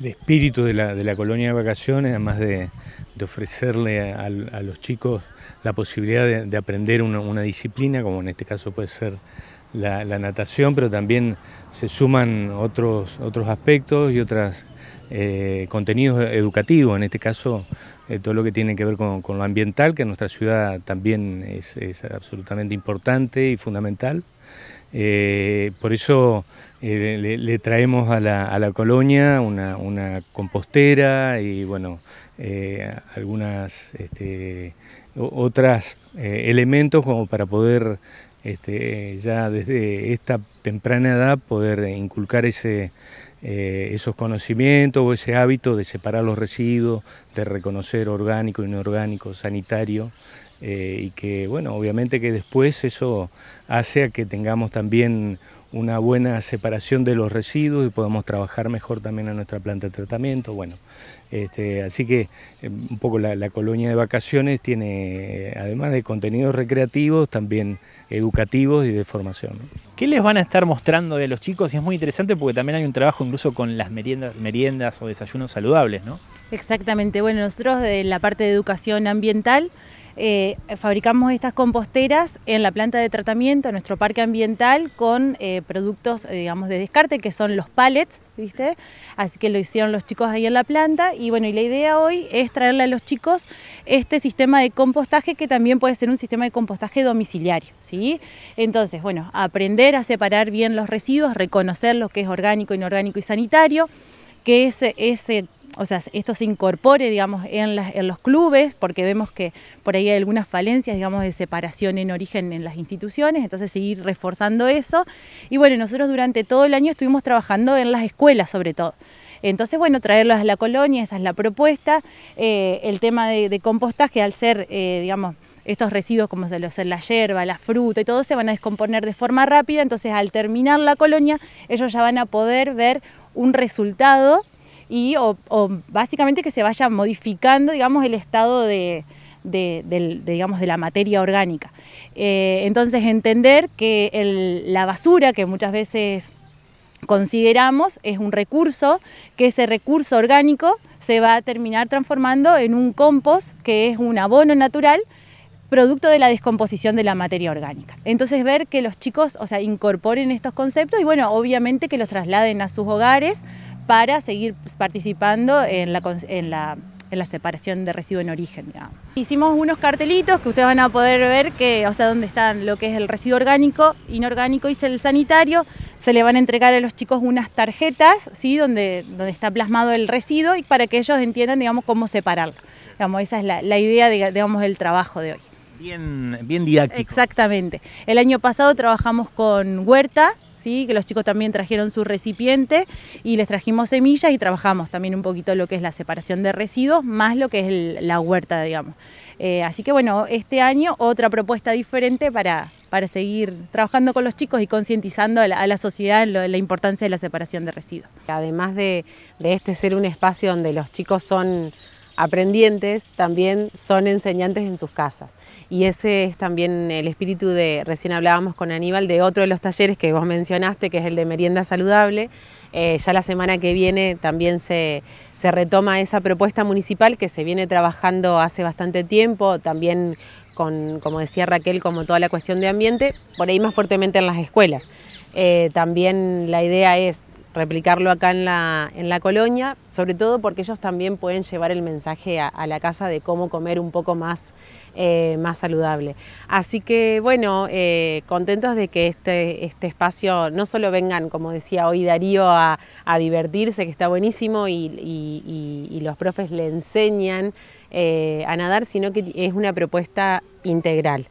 el espíritu de la, colonia de vacaciones, además de, ofrecerle a, los chicos la posibilidad de, aprender una, disciplina, como en este caso puede ser la, natación, pero también se suman otros, aspectos y otros eh, contenidos educativos, en este caso eh, todo lo que tiene que ver con, lo ambiental, que en nuestra ciudad también es absolutamente importante y fundamental. Eh, por eso eh, le, traemos a la, colonia una, compostera y bueno, eh, algunas este, elementos como para poder este, ya desde esta temprana edad poder inculcar ese, eh, esos conocimientos o ese hábito de separar los residuos, de reconocer orgánico, inorgánico, sanitario, eh, y que, bueno, obviamente que después eso hace a que tengamos también una buena separación de los residuos y podamos trabajar mejor también en nuestra planta de tratamiento. Bueno, este, así que eh, un poco la, la, colonia de vacaciones tiene, eh, además de contenidos recreativos, también educativos y de formación. ¿Qué les van a estar mostrando de los chicos? Y es muy interesante porque también hay un trabajo incluso con las meriendas, meriendas o desayunos saludables, ¿no? Exactamente, bueno, nosotros de la parte de educación ambiental eh, fabricamos estas composteras en la planta de tratamiento, en nuestro parque ambiental, con eh, productos, eh, digamos, de descarte, que son los pallets, ¿viste? Así que lo hicieron los chicos ahí en la planta. Y bueno, y la idea hoy es traerle a los chicos este sistema de compostaje, que también puede ser un sistema de compostaje domiciliario, ¿sí? Entonces, bueno, aprender a separar bien los residuos, reconocer lo que es orgánico, inorgánico y sanitario, que ese, ese o sea, esto se incorpore, digamos, en, los clubes, porque vemos que por ahí hay algunas falencias, digamos, de separación en origen en las instituciones, entonces seguir reforzando eso. Y bueno, nosotros durante todo el año estuvimos trabajando en las escuelas sobre todo. Entonces, bueno, traerlas a la colonia, esa es la propuesta. Eh, el tema de, compostaje, al ser, eh, digamos, estos residuos como se los, la hierba, la fruta y todo se van a descomponer de forma rápida, entonces al terminar la colonia ellos ya van a poder ver un resultado y o, básicamente que se vaya modificando, digamos, el estado de, la materia orgánica. Eh, entonces, entender que la basura que muchas veces consideramos es un recurso, que ese recurso orgánico se va a terminar transformando en un compost, que es un abono natural, producto de la descomposición de la materia orgánica. Entonces ver que los chicos, o sea, incorporen estos conceptos y bueno, obviamente que los trasladen a sus hogares para seguir participando en la, en la, separación de residuo en origen. Hicimos unos cartelitos que ustedes van a poder ver, que, o sea, dónde están lo que es el residuo orgánico, inorgánico y el sanitario. Se le van a entregar a los chicos unas tarjetas, ¿sí? donde, donde está plasmado el residuo y para que ellos entiendan digamos, cómo separarlo. Digamos, esa es la, idea digamos, del trabajo de hoy. Bien, bien didáctico. Exactamente. El año pasado trabajamos con Huerta, que los chicos también trajeron su recipiente y les trajimos semillas y trabajamos también un poquito lo que es la separación de residuos, más lo que es la huerta, digamos. Eh, así que bueno, este año otra propuesta diferente para, para seguir trabajando con los chicos y concientizando a, la, sociedad la importancia de la separación de residuos. Además de, de este ser un espacio donde los chicos son aprendientes también son enseñantes en sus casas. Y ese es también el espíritu de, recién hablábamos con Aníbal, de otro de los talleres que vos mencionaste, que es el de merienda saludable. Eh, ya la semana que viene también se, retoma esa propuesta municipal que se viene trabajando hace bastante tiempo, también con, como decía Raquel, como toda la cuestión de ambiente, por ahí más fuertemente en las escuelas. Eh, también la idea es replicarlo acá en la, en la colonia, sobre todo porque ellos también pueden llevar el mensaje a, la casa de cómo comer un poco más, eh, más saludable. Así que bueno, eh, contentos de que este, este, espacio no solo vengan, como decía hoy Darío, a, divertirse, que está buenísimo y, los profes le enseñan eh, a nadar, sino que es una propuesta integral.